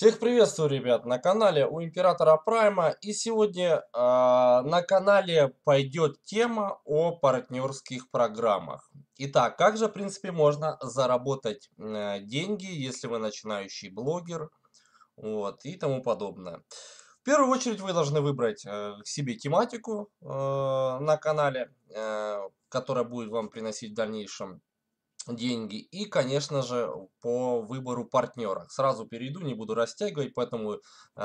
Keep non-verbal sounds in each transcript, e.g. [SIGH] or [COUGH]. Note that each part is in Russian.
Всех приветствую, ребят, на канале у Императора Прайма. И сегодня э, на канале пойдет тема о партнерских программах. Итак, как же, в принципе, можно заработать э, деньги, если вы начинающий блогер вот, и тому подобное. В первую очередь вы должны выбрать э, себе тематику э, на канале, э, которая будет вам приносить в дальнейшем деньги. И, конечно же, по выбору партнера. Сразу перейду, не буду растягивать, поэтому, э,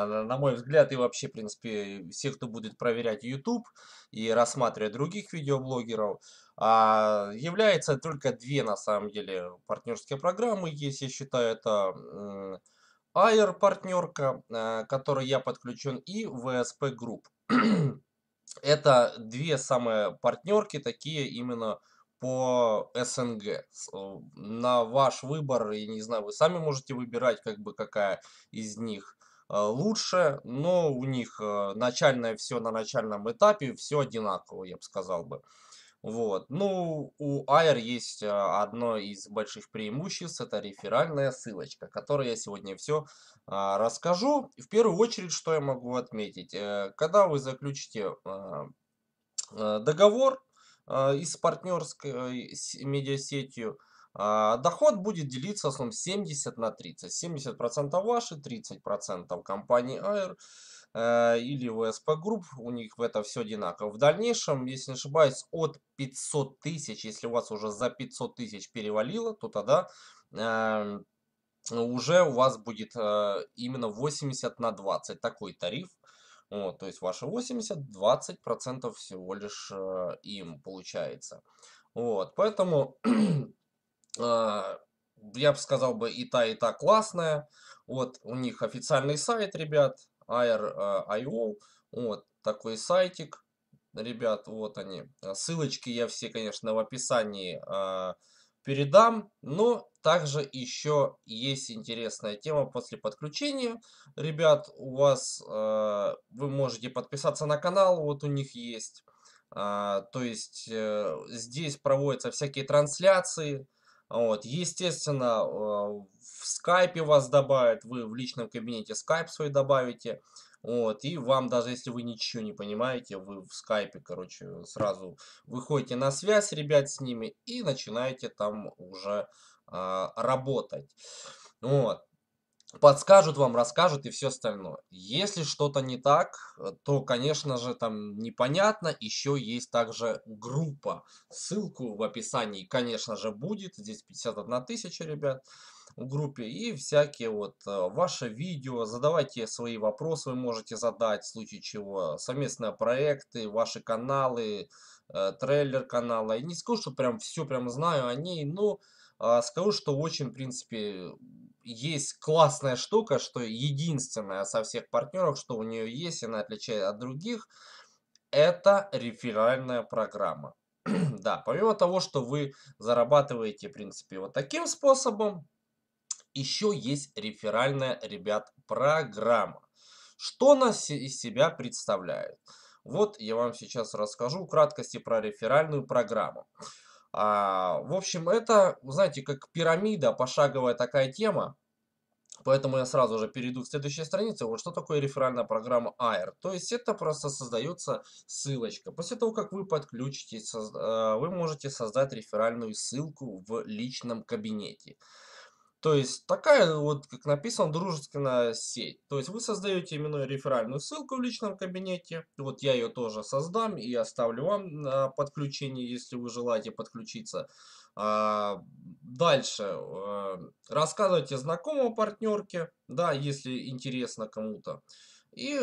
на мой взгляд, и вообще, в принципе, все, кто будет проверять YouTube и рассматривать других видеоблогеров, а является только две, на самом деле, партнерские программы есть, я считаю, это Air партнерка, э, которой я подключен, и VSP Group. [CLEARS THROAT] это две самые партнерки, такие именно по СНГ. Э, на ваш выбор, я не знаю, вы сами можете выбирать, как бы какая из них э, лучше, но у них э, начальное все на начальном этапе, все одинаково, я бы сказал бы. Вот. Ну, у Air есть одно из больших преимуществ, это реферальная ссылочка, которой я сегодня все а, расскажу. В первую очередь, что я могу отметить, когда вы заключите договор, а, и с партнерской а, медиасетью, а, доход будет делиться в основном 70 на 30. 70% ваши, 30% компании Air или ВСП Групп, у них в это все одинаково. В дальнейшем, если не ошибаюсь, от 500 тысяч, если у вас уже за 500 тысяч перевалило, то тогда э, уже у вас будет э, именно 80 на 20 такой тариф. Вот, то есть ваши 80, 20% всего лишь э, им получается. Вот, поэтому э, [CLEARS THROAT] я бы сказал бы и та, и та классная. Вот, у них официальный сайт, ребят, air.io, э, вот, такой сайтик, ребят, вот они. Ссылочки я все, конечно, в описании э, передам, но также еще есть интересная тема после подключения. Ребят, у вас э, вы можете подписаться на канал, вот у них есть. Э, то есть э, здесь проводятся всякие трансляции. Вот. Естественно, э, в скайпе вас добавят, вы в личном кабинете скайп свой добавите. Вот, и вам даже если вы ничего не понимаете, вы в скайпе, короче, сразу выходите на связь, ребят, с ними и начинаете там уже а, работать. Вот. Подскажут вам, расскажут и все остальное. Если что-то не так, э, то, конечно же, там непонятно. Еще есть также группа. Ссылку в описании, конечно же, будет. Здесь 51 тысяча, ребят в группе и всякие вот э, ваши видео, задавайте свои вопросы, вы можете задать в случае чего, совместные проекты, ваши каналы, э, трейлер канала. Я не скажу, что прям все прям знаю о ней, но а, скажу, что очень, в принципе, есть классная штука, что единственная со всех партнеров, что у нее есть, она отличается от других, это реферальная программа. [CLEARS THROAT] да, помимо того, что вы зарабатываете, в принципе, вот таким способом, еще есть реферальная, ребят, программа. Что она из себя представляет? Вот я вам сейчас расскажу в краткости про реферальную программу. А, в общем, это, знаете, как пирамида, пошаговая такая тема. Поэтому я сразу же перейду к следующей странице. Вот что такое реферальная программа AIR. То есть это просто создается ссылочка. После того, как вы подключитесь, э, вы можете создать реферальную ссылку в личном кабинете. То есть такая вот, как написано, дружеская сеть. То есть вы создаете именно реферальную ссылку в личном кабинете. Вот я ее тоже создам и оставлю вам на подключение, если вы желаете подключиться. А, дальше. Э, рассказывайте знакомому партнерке, да, если интересно кому-то. И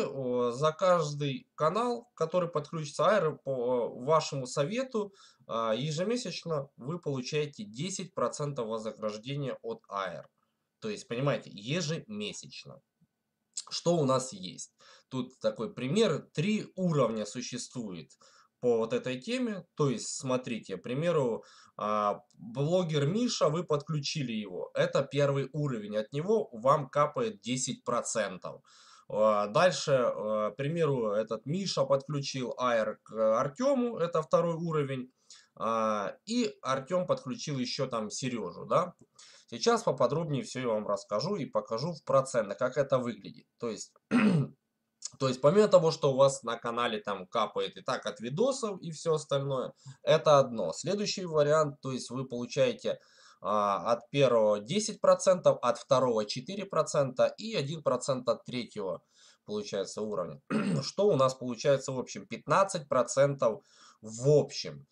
за каждый канал, который подключится Aero по э, вашему совету, а, ежемесячно вы получаете 10% вознаграждения от Aero. То есть, понимаете, ежемесячно. Что у нас есть? Тут такой пример. Три уровня существует по вот этой теме. То есть, смотрите, к примеру, а, блогер Миша, вы подключили его. Это первый уровень. От него вам капает 10%. А, дальше, а, к примеру, этот Миша подключил Air к Артему, это второй уровень. А, и Артем подключил еще там Сережу, да. Сейчас поподробнее все я вам расскажу и покажу в процентах, как это выглядит. То есть... [CLEARS THROAT] То есть помимо того, что у вас на канале там капает и так от видосов и все остальное, это одно. Следующий вариант, то есть вы получаете а, от первого 10%, от второго 4% и 1% от третьего получается уровня. [CLEARS THROAT] Что у нас получается в общем? 15% в общем.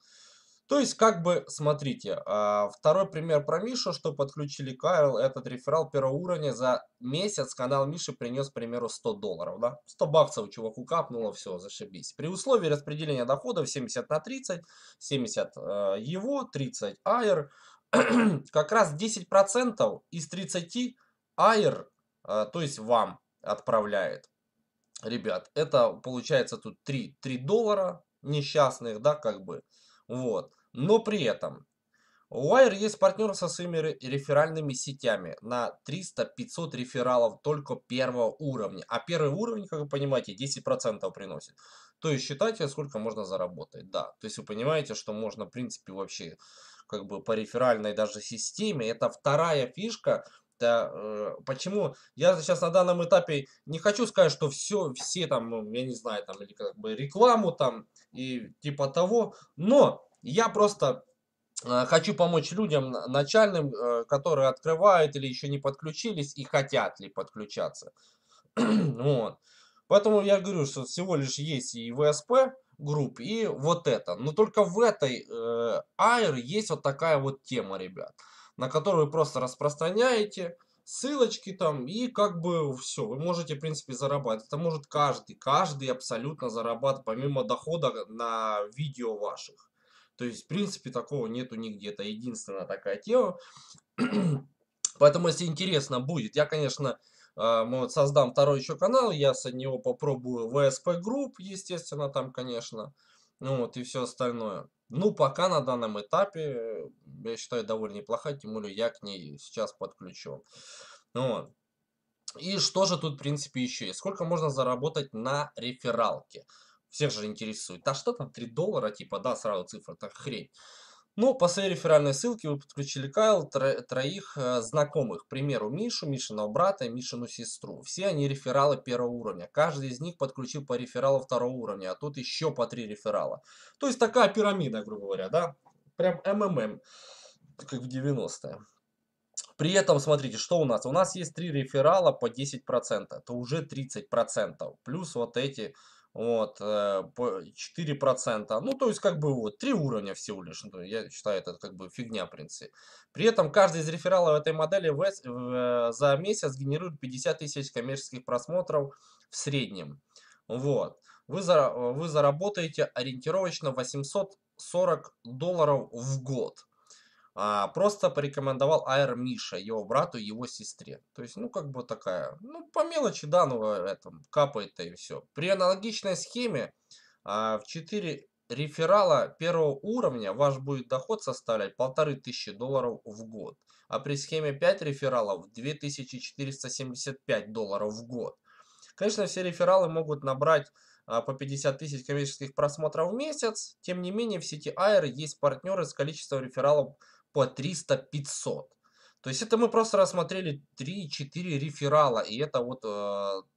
То есть, как бы, смотрите, а, второй пример про Мишу, что подключили Кайл, этот реферал первого уровня за месяц канал Миши принес, к примеру, 100 долларов, да? 100 баксов чуваку капнуло, все, зашибись. При условии распределения доходов 70 на 30, 70 э, его, 30 айр, [CLEARS THROAT] как раз 10% из 30 AIR, э, то есть вам отправляет. Ребят, это получается тут 3, 3 доллара несчастных, да, как бы. Вот. Но при этом у AIR есть партнер со своими реферальными сетями на 300-500 рефералов только первого уровня. А первый уровень, как вы понимаете, 10% приносит. То есть считайте, сколько можно заработать. Да, то есть вы понимаете, что можно, в принципе, вообще как бы по реферальной даже системе. Это вторая фишка, это почему я сейчас на данном этапе не хочу сказать, что все, все там, ну, я не знаю, там, или как бы рекламу там и типа того, но я просто э, Хочу помочь людям начальным, э, которые открывают или еще не подключились и хотят ли подключаться. [CLEARS THROAT] вот. Поэтому я говорю, что всего лишь есть и ВСП, групп и вот это. Но только в этой э, AIR есть вот такая вот тема, ребят, на которую вы просто распространяете ссылочки там и как бы все, вы можете в принципе зарабатывать. Это может каждый, каждый абсолютно зарабатывать помимо дохода на видео ваших. То есть в принципе такого нету нигде, это единственная такая тема. [CLEARS THROAT] Поэтому, если интересно будет, я, конечно, а, мы вот, создам второй еще канал, я с него попробую VSP Group, естественно, там, конечно, ну вот, и все остальное. Ну, пока на данном этапе, э, я считаю, довольно неплохая, тем более я к ней сейчас подключу. Ну И что же тут, в принципе, еще есть? Сколько можно заработать на рефералке? Всех же интересует. Да что там, 3 доллара, типа, да, сразу цифра, так хрень. Ну, по своей реферальной ссылке вы подключили Кайл тро троих э, знакомых. К примеру, Мишу, Мишиного брата и Мишину сестру. Все они рефералы первого уровня. Каждый из них подключил по рефералу второго уровня, а тут еще по три реферала. То есть такая пирамида, грубо говоря, да? Прям МММ, как в 90-е. При этом, смотрите, что у нас? У нас есть три реферала по 10%. Это уже 30%. Плюс вот эти вот, 4%. Э, ну, то есть, как бы, вот, три уровня всего лишь. Ну, я считаю, это как бы фигня, в принципе. При этом каждый из рефералов этой модели в, э, за месяц генерирует 50 тысяч коммерческих просмотров в среднем. Вот. Вы, за, э, вы заработаете ориентировочно 840 долларов в год. А, просто порекомендовал Айр Миша, его брату его сестре. То есть, ну, как бы такая, ну, по мелочи да ну а, этом, капает-то и все. При аналогичной схеме а, в 4 реферала первого уровня ваш будет доход составлять 1500 долларов в год, а при схеме 5 рефералов 2475 долларов в год. Конечно, все рефералы могут набрать по 50 тысяч коммерческих просмотров в месяц. Тем не менее, в сети Air есть партнеры с количеством рефералов по 300-500. То есть это мы просто рассмотрели 3-4 реферала. И это вот, э,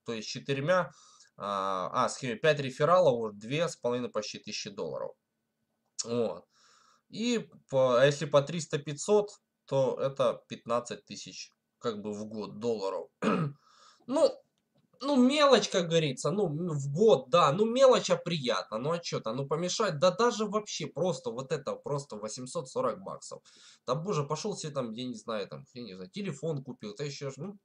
то есть четырьмя, э, а, с 5 рефералов, 2,5 почти тысячи долларов. Вот. И по, а если по 300-500, то это 15 тысяч как бы в год долларов. [CLEARS THROAT] ну, ну, мелочь, как говорится, ну, в год, да, ну, мелочь, а приятно, ну, а что-то, ну, помешать, да даже вообще просто вот это, просто 840 баксов. там боже, пошел себе там, я не знаю, там, я не знаю, телефон купил, то еще, ну,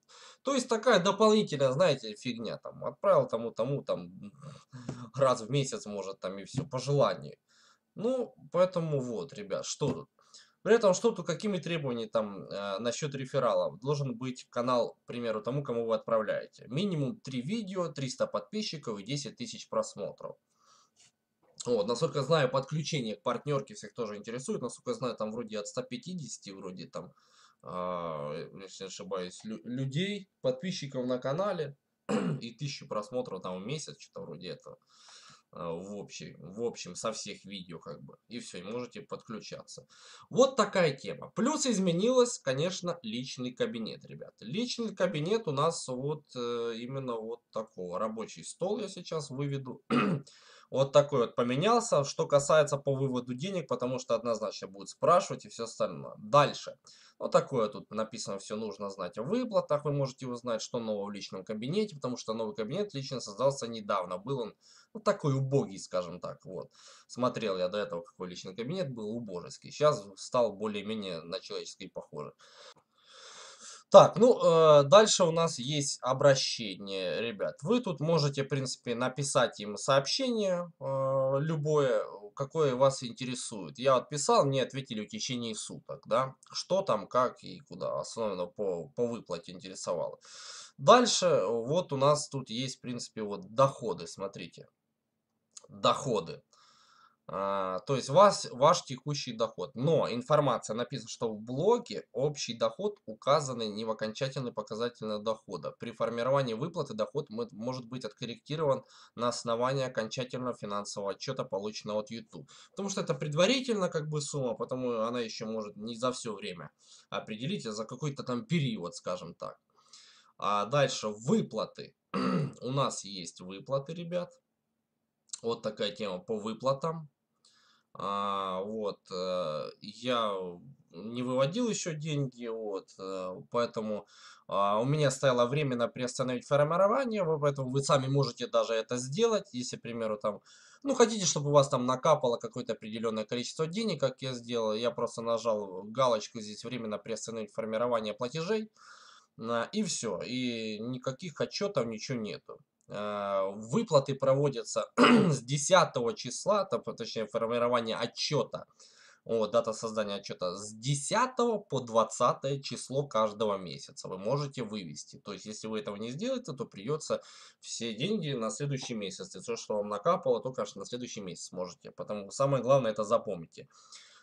то есть такая дополнительная, знаете, фигня, там, отправил тому, тому, там, раз в месяц, может, там, и все, по желанию. Ну, поэтому вот, ребят, что тут? При этом что тут, какими требования там э, насчет рефералов? Должен быть канал, к примеру, тому, кому вы отправляете. Минимум 3 видео, 300 подписчиков и 10 тысяч просмотров. Вот, насколько знаю, подключение к партнерке всех тоже интересует. Насколько знаю, там вроде от 150, вроде там, э, если не ошибаюсь, лю людей, подписчиков на канале [CLEARS THROAT] и тысячу просмотров там в месяц, что-то вроде этого. А, в, общий, в общем со всех видео как бы. И все, и можете подключаться. Вот такая тема. Плюс изменилось, конечно, личный кабинет, ребят. Личный кабинет у нас вот э, именно вот такого. Рабочий стол я сейчас выведу. [CLEARS THROAT] вот такой вот поменялся. Что касается по выводу денег, потому что однозначно будет спрашивать и все остальное. Дальше. Вот такое тут написано, все нужно знать о выплатах. Вы можете узнать, что нового в личном кабинете, потому что новый кабинет лично создался недавно. Был он вот ну, такой убогий, скажем так, вот. Смотрел я до этого, какой личный кабинет был убожеский, сейчас стал более-менее на человеческий похожий. Так, ну, э, дальше у нас есть обращение, ребят. Вы тут можете, в принципе, написать им сообщение э, любое, какое вас интересует. Я отписал, мне ответили в течение суток, да, что там, как и куда, особенно по, по выплате интересовало. Дальше вот у нас тут есть, в принципе, вот доходы, смотрите доходы. А, то есть вас, ваш текущий доход. Но информация написана, что в блоке общий доход указанный не в окончательный показатель дохода. При формировании выплаты доход может быть откорректирован на основании окончательного финансового отчета, полученного от YouTube. Потому что это предварительно как бы сумма, потому она еще может не за все время определить, а за какой-то там период, скажем так. А дальше выплаты. [CLEARS THROAT] У нас есть выплаты, ребят. Вот такая тема по выплатам. А, вот, э, я не выводил еще деньги, вот, э, поэтому а, у меня стояло временно приостановить формирование, поэтому вы сами можете даже это сделать, если, к примеру, там, ну, хотите, чтобы у вас там накапало какое-то определенное количество денег, как я сделал, я просто нажал галочку здесь временно приостановить формирование платежей, и все, и никаких отчетов, ничего нету. Э, выплаты проводятся [CLEARS THROAT] с 10 числа, точнее формирование отчета, вот, дата создания отчета, с 10 по 20 число каждого месяца вы можете вывести. То есть, если вы этого не сделаете, то придется все деньги на следующий месяц. И все, что вам накапало, то, конечно, на следующий месяц можете. Потому самое главное это запомните.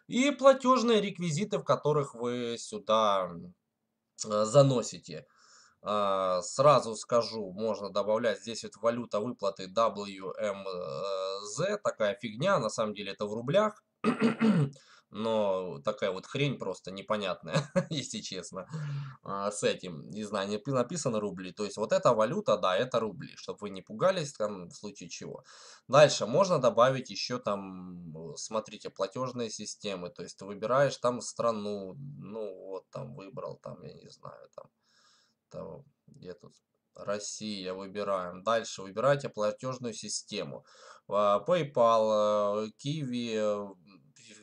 И платежные реквизиты, в которых вы сюда э, заносите. А, сразу скажу, можно добавлять здесь вот валюта выплаты WMZ, такая фигня, на самом деле это в рублях, [CLEARS THROAT] но такая вот хрень просто непонятная, [LAUGHS] если честно, а, с этим, не знаю, написано рубли, то есть вот эта валюта, да, это рубли, чтобы вы не пугались там в случае чего. Дальше можно добавить еще там, э, смотрите, платежные системы, то есть ты выбираешь там страну, ну вот там выбрал, там, я не знаю, там, там, где тут Россия, выбираем. Дальше выбирайте платежную систему. А, PayPal, э, Kiwi, э,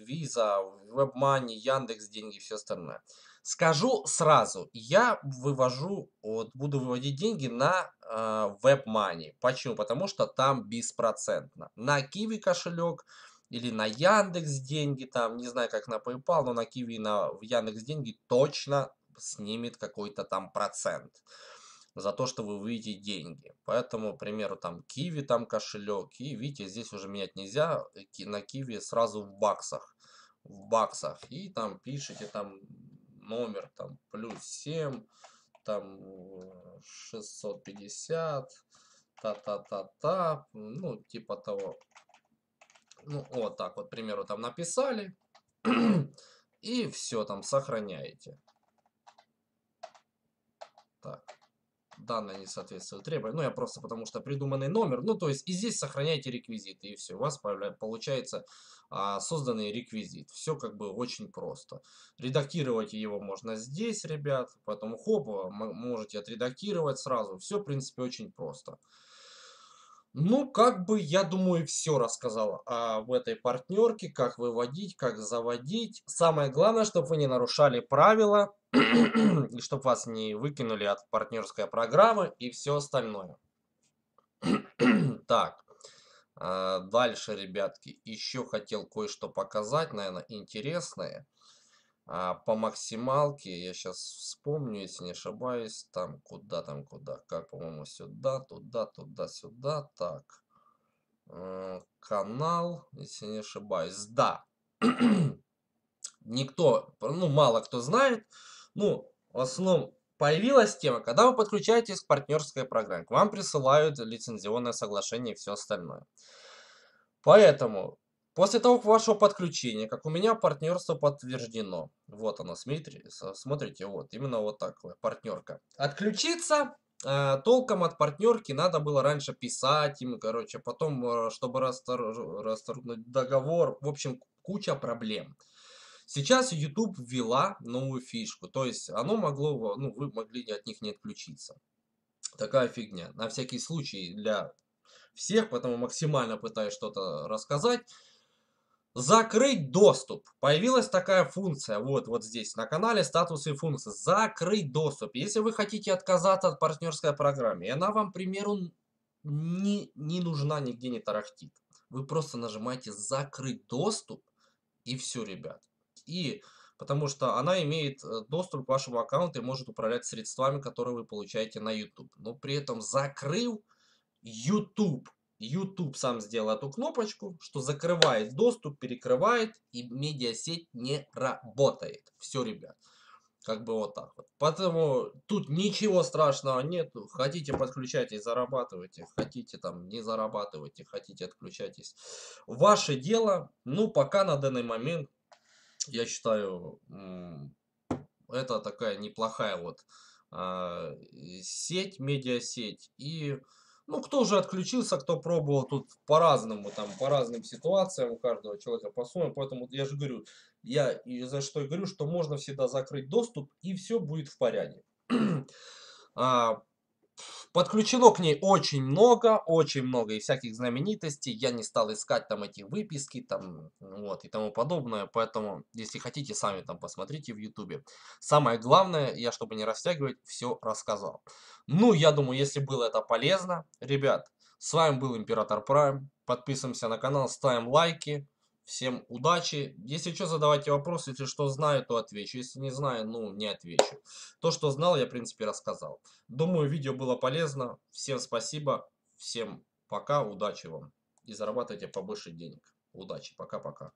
Visa, WebMoney, Яндекс, деньги, все остальное. Скажу сразу, я вывожу, вот, буду выводить деньги на э, WebMoney. Почему? Потому что там беспроцентно. На Kiwi кошелек или на Яндекс деньги, там, не знаю, как на PayPal, но на Kiwi на в Яндекс деньги точно снимет какой-то там процент за то, что вы выйдете деньги. Поэтому, к примеру, там Киви, там кошелек, и видите, здесь уже менять нельзя, э, на Киви сразу в баксах, в баксах, и там пишите там номер, там плюс 7, там 650, э, та-та-та-та, ну, типа того. Ну, вот так вот, к примеру, там написали, [CLEARS THROAT] и все, там сохраняете. Так, данные не соответствуют требованиям. Ну, я просто потому что придуманный номер. Ну, то есть и здесь сохраняйте реквизиты, и все. У вас получается а, созданный реквизит. Все как бы очень просто. Редактировать его можно здесь, ребят. Поэтому хоп, а, можете отредактировать сразу. Все, в принципе, очень просто. Ну, как бы, я думаю, все рассказал об этой партнерке, как выводить, как заводить. Самое главное, чтобы вы не нарушали правила, чтобы вас не выкинули от партнерской программы и все остальное. [CLEARS THROAT] так, а, дальше, ребятки, еще хотел кое-что показать, наверное, интересное. А, по максималке, я сейчас вспомню, если не ошибаюсь, там куда, там куда, как, по-моему, сюда, туда, туда, сюда, так. А, канал, если не ошибаюсь, да. [CLEARS THROAT] Никто, ну, мало кто знает, ну, в основном появилась тема, когда вы подключаетесь к партнерской программе. К вам присылают лицензионное соглашение и все остальное. Поэтому, после того, как вашего подключения, как у меня партнерство подтверждено. Вот оно, смотрите, смотрите вот, именно вот такое, партнерка. Отключиться э, толком от партнерки надо было раньше писать им, короче, потом, э, чтобы расторгнуть договор, в общем, куча проблем. Сейчас YouTube ввела новую фишку, то есть оно могло, ну, вы могли от них не отключиться. Такая фигня. На всякий случай для всех, поэтому максимально пытаюсь что-то рассказать. Закрыть доступ. Появилась такая функция, вот, вот здесь, на канале статусы и функции. Закрыть доступ. Если вы хотите отказаться от партнерской программы, и она вам, к примеру, не, не нужна, нигде не тарахтит. Вы просто нажимаете «Закрыть доступ» и все, ребят и потому что она имеет э, доступ к вашему аккаунту и может управлять средствами, которые вы получаете на YouTube. Но при этом закрыл YouTube, YouTube сам сделал эту кнопочку, что закрывает доступ, перекрывает, и медиасеть не работает. Все, ребят. Как бы вот так вот. Поэтому тут ничего страшного нету. Хотите, подключайтесь, зарабатывайте. Хотите, там, не зарабатывайте. Хотите, отключайтесь. Ваше дело. Ну, пока на данный момент я считаю, это такая неплохая вот а, сеть, медиасеть. И, ну, кто уже отключился, кто пробовал, тут по-разному, там, по разным ситуациям у каждого человека по-своему. Поэтому я же говорю, я и за что и говорю, что можно всегда закрыть доступ, и все будет в порядке. [CLEARS THROAT] А, Подключено к ней очень много, очень много и всяких знаменитостей. Я не стал искать там эти выписки там, вот, и тому подобное. Поэтому, если хотите, сами там посмотрите в Ютубе. Самое главное, я, чтобы не растягивать, все рассказал. Ну, я думаю, если было это полезно, ребят, с вами был Император Прайм. Подписываемся на канал, ставим лайки. Всем удачи. Если что, задавайте вопросы. Если что знаю, то отвечу. Если не знаю, ну, не отвечу. То, что знал, я, в принципе, рассказал. Думаю, видео было полезно. Всем спасибо. Всем пока. Удачи вам. И зарабатывайте побольше денег. Удачи. Пока-пока.